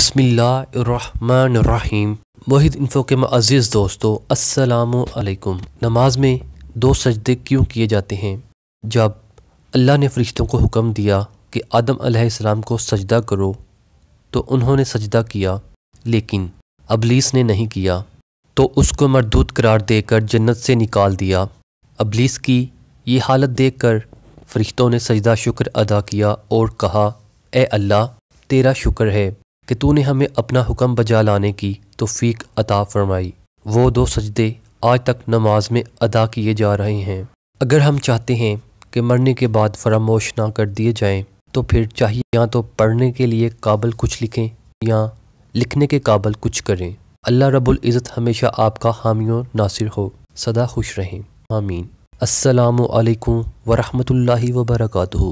बिसमीम मोहित इन्फो के मज़ीज़ दोस्तों असलकुम नमाज में दो सजदे क्यों किए जाते हैं जब अल्लाह ने फ़रिश्तों को हुक्म दिया कि आदम आदम को सजदा करो तो उन्होंने सजदा किया लेकिन अबलीस ने नहीं किया तो उसको मरदूत करार देकर जन्नत से निकाल दिया अबलीस की ये हालत कर फरिश्तों ने सजदा शुक्र अदा किया और कहा ए अल्लाह तेरा शुक्र है कि तूने हमें अपना हुक्म बजा लाने की तोफ़ीक अता फरमाई वो दो सजदे आज तक नमाज में अदा किए जा रहे हैं अगर हम चाहते हैं कि मरने के बाद फरामोश ना कर दिए जाएं तो फिर चाहिए या तो पढ़ने के लिए काबल कुछ लिखें या लिखने के काबल कुछ करें अल्लाह रब्बुल इज़्ज़त हमेशा आपका हामियों नासिर हो सदा खुश रहें आमीन अस्सलाम वालेकुम वरहमतुल्लाहि वबरकatuh